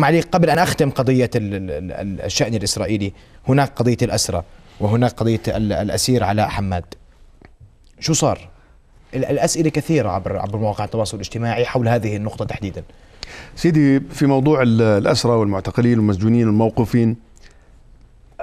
أم علي قبل أن أختم قضية الشأن الإسرائيلي هناك قضية الأسرة وهناك قضية الأسير علاء حماد شو صار؟ الأسئلة كثيرة عبر عبر مواقع التواصل الاجتماعي حول هذه النقطة تحديدا سيدي في موضوع الأسرة والمعتقلين والمسجونين والموقوفين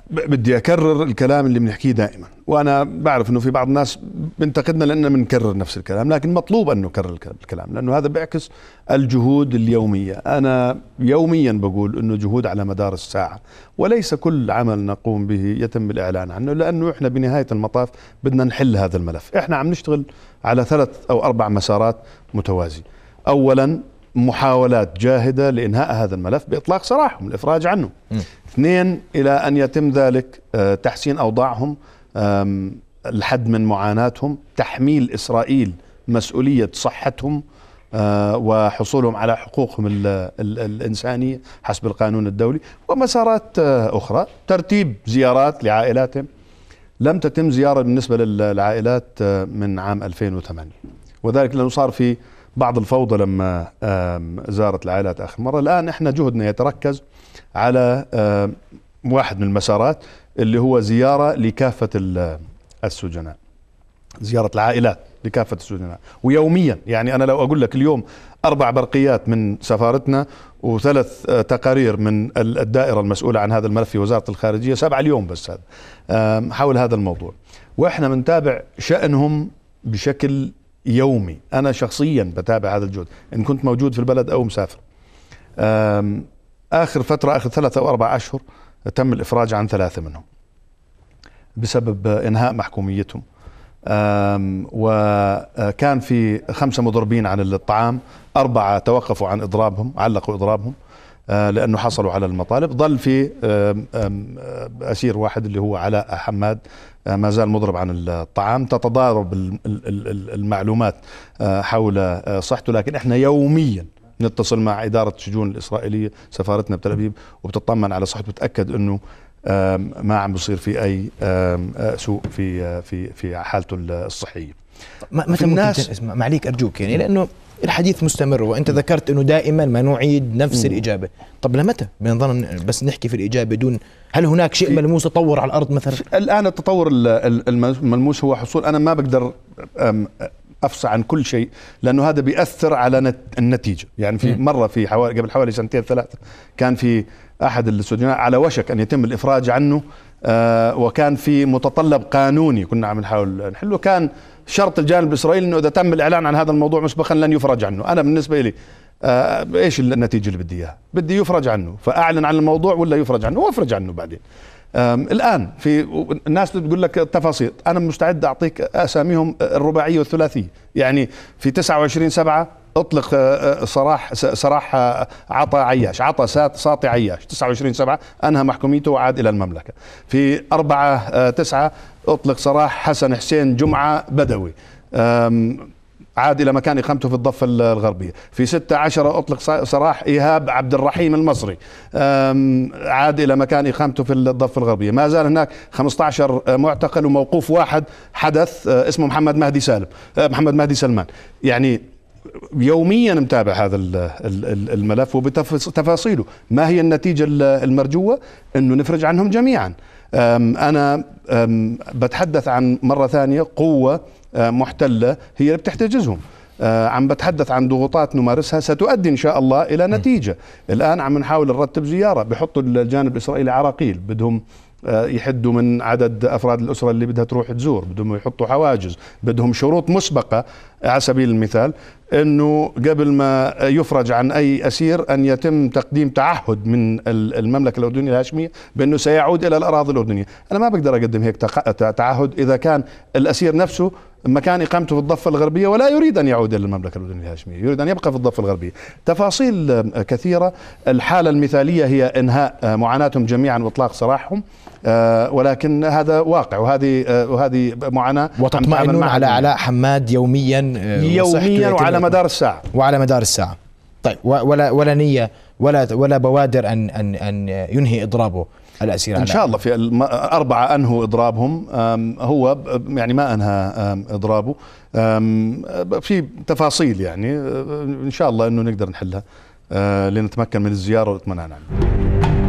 بدي اكرر الكلام اللي بنحكيه دائما وانا بعرف انه في بعض الناس بنتقدنا لاننا بنكرر نفس الكلام لكن مطلوب ان نكرر الكلام لانه هذا بيعكس الجهود اليوميه انا يوميا بقول انه جهود على مدار الساعه وليس كل عمل نقوم به يتم الاعلان عنه لانه احنا بنهايه المطاف بدنا نحل هذا الملف احنا عم نشتغل على ثلاث او اربع مسارات متوازيه اولا محاولات جاهدة لإنهاء هذا الملف بإطلاق سراحهم الإفراج عنه م. اثنين إلى أن يتم ذلك آه، تحسين أوضاعهم الحد من معاناتهم تحميل إسرائيل مسؤولية صحتهم آه، وحصولهم على حقوقهم الإنسانية حسب القانون الدولي ومسارات آه، أخرى ترتيب زيارات لعائلاتهم لم تتم زيارة بالنسبة للعائلات من عام 2008 وذلك لأنه صار في بعض الفوضى لما زارت العائلات اخر مره الان احنا جهدنا يتركز على واحد من المسارات اللي هو زياره لكافه السجناء زياره العائلات لكافه السجناء ويوميا يعني انا لو اقول لك اليوم اربع برقيات من سفارتنا وثلاث آه، تقارير من الدائره المسؤوله عن هذا الملف في وزاره الخارجيه سبعه اليوم بس هذا حول هذا الموضوع واحنا بنتابع شانهم بشكل يومي أنا شخصيا بتابع هذا الجهد إن كنت موجود في البلد أو مسافر آخر فترة آخر ثلاثة أو أربع أشهر تم الإفراج عن ثلاثة منهم بسبب إنهاء محكوميتهم وكان في خمسة مضربين عن الطعام أربعة توقفوا عن إضرابهم علقوا إضرابهم آه، لانه حصلوا على المطالب ظل في آه، اسير واحد اللي هو علاء حماد آه، ما زال مضرب عن الطعام تتضارب المعلومات حول صحته لكن احنا يوميا نتصل مع اداره السجون الاسرائيليه سفارتنا بتل ابيب وبتطمن على صحته وتاكد انه ما عم بصير في اي آه، سوء في آه، في في حالته الصحيه متى الناس معليك ارجوك يعني لانه الحديث مستمر وانت ذكرت انه دائما ما نعيد نفس مم. الاجابه طب لمتى بنظن بس نحكي في الاجابه دون هل هناك شيء ملموس تطور على الارض مثلا الان التطور الملموس هو حصول انا ما بقدر افصح عن كل شيء لانه هذا بياثر على النتيجه يعني في مره في حوالي قبل حوالي سنتين ثلاثه كان في احد السجناء على وشك ان يتم الافراج عنه آه وكان في متطلب قانوني كنا عم نحاول نحله كان شرط الجانب الاسرائيلي انه اذا تم الاعلان عن هذا الموضوع مسبقا لن يفرج عنه انا بالنسبه لي آه ايش النتيجه اللي بدي اياها بدي يفرج عنه فاعلن عن الموضوع ولا يفرج عنه وافرج عنه بعدين الان في الناس بتقول لك التفاصيل انا مستعد اعطيك اساميهم الرباعيه والثلاثيه يعني في 29 7 اطلق آه، آه، صراح صراح آه، عطا عياش عطا ساطي عياش 29 7 انهى محكوميته وعاد الى المملكه في 4 9 اطلق صراح حسن حسين جمعه بدوي عاد إلى مكان إقامته في الضفة الغربية في 16 أطلق سراح إيهاب عبد الرحيم المصري عاد إلى مكان إقامته في الضفة الغربية ما زال هناك 15 معتقل وموقوف واحد حدث آه، اسمه محمد مهدي سالم آه، محمد مهدي سلمان يعني يوميا متابع هذا الملف وبتفاصيله ما هي النتيجة المرجوة أنه نفرج عنهم جميعا أنا بتحدث عن مرة ثانية قوة محتلة هي اللي بتحتجزهم عم بتحدث عن ضغوطات نمارسها ستؤدي ان شاء الله الى نتيجه الان عم نحاول نرتب زياره بحطوا الجانب الاسرائيلي عراقيل بدهم يحدوا من عدد افراد الاسره اللي بدها تروح تزور بدهم يحطوا حواجز بدهم شروط مسبقه على سبيل المثال انه قبل ما يفرج عن اي اسير ان يتم تقديم تعهد من المملكه الاردنيه الهاشميه بانه سيعود الى الاراضي الاردنيه، انا ما بقدر اقدم هيك تعهد اذا كان الاسير نفسه مكان اقامته في الضفه الغربيه ولا يريد ان يعود الى المملكه الاردنيه الهاشميه، يريد ان يبقى في الضفه الغربيه، تفاصيل آه، كثيره، الحاله المثاليه هي انهاء آه، معاناتهم جميعا واطلاق سراحهم، آه، ولكن هذا واقع وهذه آه، وهذه معاناه وتطمئنون على علاء حماد يوميا آه، يوميا وعلى مدار الساعه وعلى مدار الساعه طيب ولا ولا نيه ولا ولا بوادر ان ان ان ينهي اضرابه الاسير ان شاء الله في اربعه انهوا اضرابهم هو يعني ما انهى اضرابه في تفاصيل يعني ان شاء الله انه نقدر نحلها لنتمكن من الزياره والاطمئنان عنه